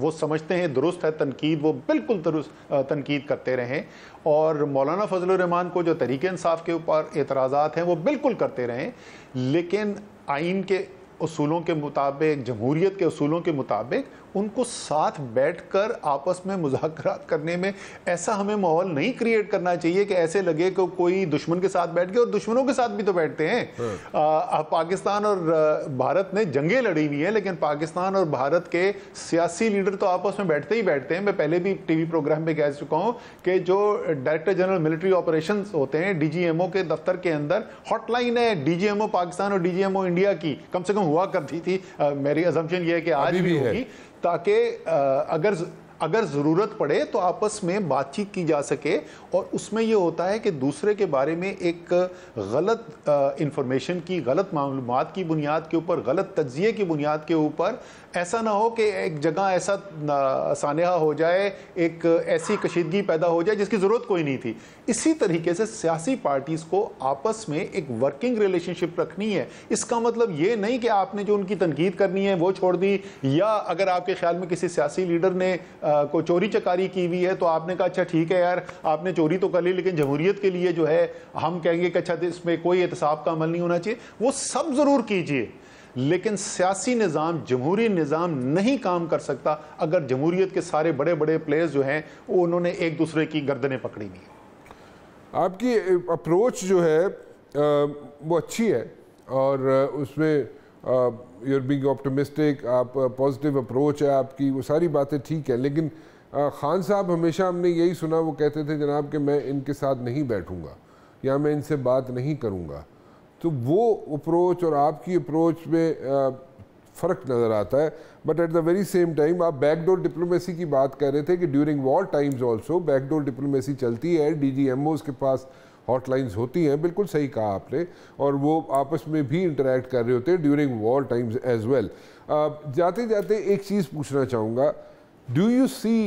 वो समझते हैं दुरुस्त है तनकीद वो बिल्कुल दुरुस्त तनकीद करते रहें और मौलाना फजल रहमान को जो तरीके इंसाफ के ऊपर एतराज़ा हैं वो बिल्कुल करते रहें लेकिन आइन के असूलों के मुताबिक जमहूरीत के असूलों के मुताबिक उनको साथ बैठकर आपस में मुजाकरात करने में ऐसा हमें माहौल नहीं क्रिएट करना चाहिए कि ऐसे लगे कि को कोई दुश्मन के साथ बैठ गए और दुश्मनों के साथ भी तो बैठते हैं हाँ। आ, पाकिस्तान और भारत ने जंगे लड़ी हुई है लेकिन पाकिस्तान और भारत के सियासी लीडर तो आपस में बैठते ही बैठते हैं मैं पहले भी टीवी प्रोग्राम में कह चुका हूँ कि जो डायरेक्टर जनरल मिलिट्री ऑपरेशन होते हैं डीजीएमओ के दफ्तर के अंदर हॉटलाइन है डीजीएमओ पाकिस्तान और डीजीएमओ इंडिया की कम से कम हुआ करती थी, मेरी अजम्पन यह है कि आज भी, भी होगी ताकि अगर अगर ज़रूरत पड़े तो आपस में बातचीत की जा सके और उसमें यह होता है कि दूसरे के बारे में एक गलत इंफॉर्मेशन की गलत मालूम की बुनियाद के ऊपर गलत तज्जिए की बुनियाद के ऊपर ऐसा ना हो कि एक जगह ऐसा सानहा हो जाए एक ऐसी कशीदगी पैदा हो जाए जिसकी ज़रूरत कोई नहीं थी इसी तरीके से सियासी पार्टीज़ को आपस में एक वर्किंग रिलेशनशिप रखनी है इसका मतलब ये नहीं कि आपने जो उनकी तनकीद करनी है वो छोड़ दी या अगर आपके ख्याल में किसी सियासी लीडर ने को चोरी चकारी की हुई है तो आपने कहा अच्छा ठीक है यार आपने चोरी तो कर ली लेकिन जमहूरीत के लिए जो है हम कहेंगे कि अच्छा तो इसमें कोई एहतसाब का अमल नहीं होना चाहिए वो सब ज़रूर कीजिए लेकिन सियासी निज़ाम जमहूरी निज़ाम नहीं काम कर सकता अगर जमहूरीत के सारे बड़े बड़े प्लेयर्स जो हैं वो उन्होंने एक दूसरे की गर्दनें पकड़ी नहीं आपकी अप्रोच जो है वो अच्छी है और उसमें यूर बिंग ऑप्टोमिस्टिक आप पॉजिटिव अप्रोच है आपकी वो सारी बातें ठीक है लेकिन ख़ान साहब हमेशा हमने यही सुना वो कहते थे जनाब कि मैं इनके साथ नहीं बैठूँगा या मैं इनसे बात नहीं करूँगा तो वो अप्रोच और आपकी अप्रोच में फ़र्क नज़र आता है but at the very same time आप बैकडोर डिप्लोमेसी की बात कर रहे थे कि during war times also backdoor diplomacy चलती है डी जी एम के पास हॉटलाइंस होती हैं बिल्कुल सही कहा आपने और वो आपस में भी इंटरेक्ट कर रहे होते हैं during war times as well जाते जाते एक चीज़ पूछना चाहूँगा do you see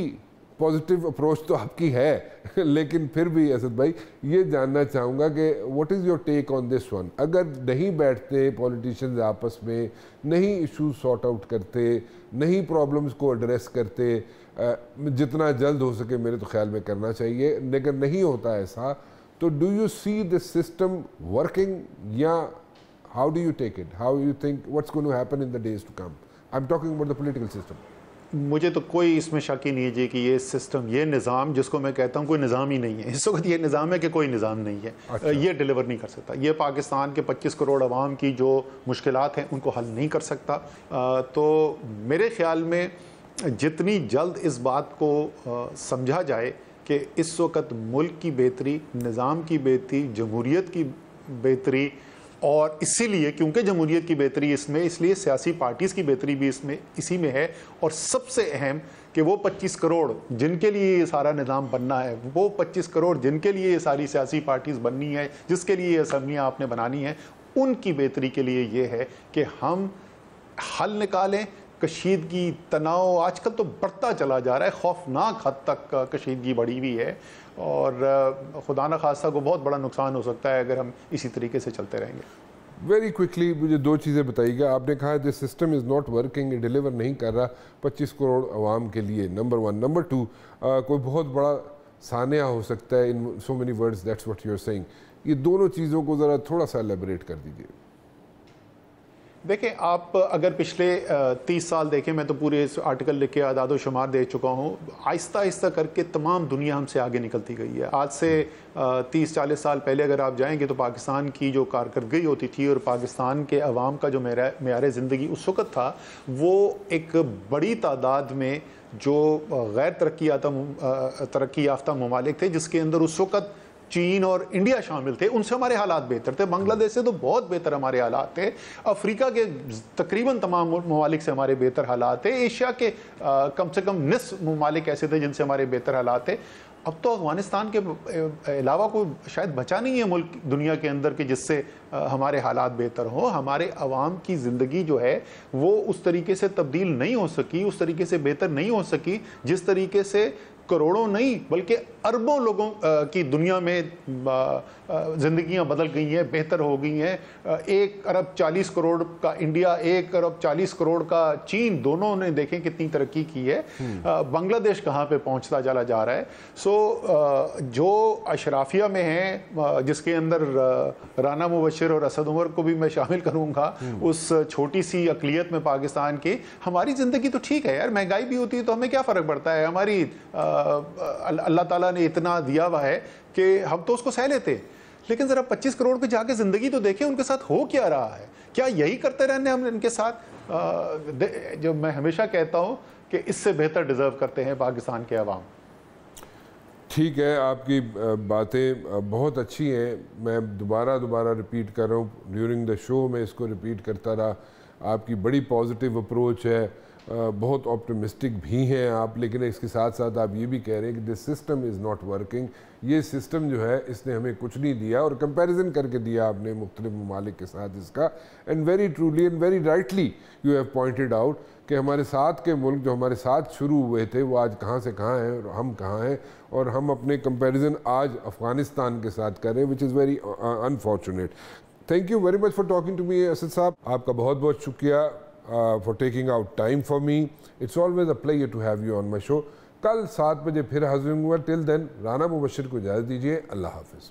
positive approach तो आपकी है <laughs> लेकिन फिर भी असद भाई ये जानना चाहूँगा कि what is your take on this one अगर नहीं बैठते पॉलिटिशियंस आपस में नहीं इश्यूज सॉर्ट आउट करते नहीं प्रॉब्लम्स को एड्रेस करते जितना जल्द हो सके मेरे तो ख्याल में करना चाहिए लेकिन नहीं होता ऐसा तो do you see this system working या how do you take it how you think what's gonna happen in the days to come I am talking about the political system मुझे तो कोई इसमें शक ही नहीं है जी कि ये सिस्टम ये निज़ाम जिसको मैं कहता हूँ कोई निज़ाम ही नहीं है इस वक्त ये निज़ाम है कि कोई निज़ाम नहीं है अच्छा। ये डिलीवर नहीं कर सकता ये पाकिस्तान के 25 करोड़ आवाम की जो मुश्किल हैं उनको हल नहीं कर सकता तो मेरे ख्याल में जितनी जल्द इस बात को समझा जाए कि इस वक्त मुल्क की बेहतरी निज़ाम की बेहतरी जमहूरीत की बेहतरी और इसीलिए क्योंकि जमहूरियत की बेहतरी इसमें इसलिए सियासी पार्टीज़ की बेहतरी भी इसमें इसी में है और सबसे अहम कि वो 25 करोड़ जिनके लिए ये सारा निज़ाम बनना है वो 25 करोड़ जिनके लिए ये सारी सियासी पार्टीज़ बननी है जिसके लिए ये असम्बलियाँ आपने बनानी हैं उनकी बेहतरी के लिए ये है कि हम हल निकालें कशीदगी तनाव आजकल तो बढ़ता चला जा रहा है खौफनाक हद तक कशीदगी बढ़ी हुई है और खुदा न खासा को बहुत बड़ा नुकसान हो सकता है अगर हम इसी तरीके से चलते रहेंगे वेरी क्विकली मुझे दो चीज़ें बताइएगा आपने कहा this system is not working deliver नहीं कर रहा पच्चीस करोड़ आवाम के लिए नंबर वन नंबर टू कोई बहुत बड़ा सानिया हो सकता है in so many words that's what you are saying ये दोनों चीज़ों को ज़रा थोड़ा सा एलेबरेट कर दीजिए देखें आप अगर पिछले तीस साल देखें मैं तो पूरे इस आर्टिकल लिख के आदाद शुमार दे चुका हूँ आहिस्ता आहिस्ता करके तमाम दुनिया हमसे आगे निकलती गई है आज से तीस चालीस साल पहले अगर आप जाएंगे तो पाकिस्तान की जो कारकर्दगी होती थी और पाकिस्तान के अवाम का जो मेरा मैार ज़िंदगी उस वक़्त था वो एक बड़ी तादाद में जो गैर तरक्की तरक्की याफ्ता ममालिक थे जिसके अंदर उस वक़्त चीन और इंडिया शामिल थे उनसे हमारे हालात बेहतर थे बांग्लादेश से तो बहुत बेहतर हमारे हालात थे अफ्रीका के तकरीबन तमाम ममालिक से हमारे बेहतर हालात थे एशिया के आ, कम से कम निस ममालिक ऐसे थे जिनसे हमारे बेहतर हालात थे अब तो अफगानिस्तान के अलावा कोई शायद बचा नहीं है मुल्क दुनिया के अंदर के जिससे हमारे हालात बेहतर हों हमारे आवाम की ज़िंदगी जो है वो उस तरीके से तब्दील नहीं हो सकी उस तरीके से बेहतर नहीं हो सकी जिस तरीके से करोड़ों नहीं बल्कि अरबों लोगों की दुनिया में ज़िंदगियां बदल गई हैं बेहतर हो गई हैं एक अरब चालीस करोड़ का इंडिया एक अरब चालीस करोड़ का चीन दोनों ने देखें कितनी तरक्की की है हम्म। बांग्लादेश कहाँ पे पहुँचता चला जा रहा है सो जो अशराफिया में हैं जिसके अंदर राना मुबशर और असद उमर को भी मैं शामिल करूँगा हम्म। उस छोटी सी अकलीत में पाकिस्तान की हमारी ज़िंदगी तो ठीक है यार महंगाई भी होती है तो हमें क्या फ़र्क पड़ता है हमारी आ, अल्लाह ताला ने इतना दिया हुआ है कि हम तो उसको सह लेते लेकिन ज़रा 25 करोड़ पे जाके ज़िंदगी तो देखें उनके साथ हो क्या रहा है क्या यही करते रहने हम इनके साथ जो मैं हमेशा कहता हूँ कि इससे बेहतर डिज़र्व करते हैं पाकिस्तान के अवाम ठीक है आपकी बातें बहुत अच्छी हैं मैं दोबारा दोबारा रिपीट कर रहा हूँ ड्यूरिंग द शो मैं इसको रिपीट करता रहा आपकी बड़ी पॉजिटिव अप्रोच है बहुत ऑप्टोमिस्टिक भी हैं आप लेकिन इसके साथ साथ आप ये भी कह रहे हैं कि this system is not working ये सिस्टम जो है इसने हमें कुछ नहीं दिया और कंपैरिजन करके दिया आपने मुख्तलि ममालिक के साथ इसका and very truly and very rightly you have pointed out कि हमारे साथ के मुल्क जो हमारे साथ शुरू हुए थे वो आज कहाँ से कहाँ हैं और हम कहाँ हैं और हम अपने कंपेरिजन आज अफ़गानिस्तान के साथ करें which is very unfortunate thank you very much for talking to me Asad sahab आपका बहुत बहुत शुक्रिया uh, for taking out time for me. It's always a pleasure to have you on my show. कल सात बजे फिर हाजिर हूँगा टिल देन राना मुबशर को इजाज़त दीजिए अल्लाह हाफिज़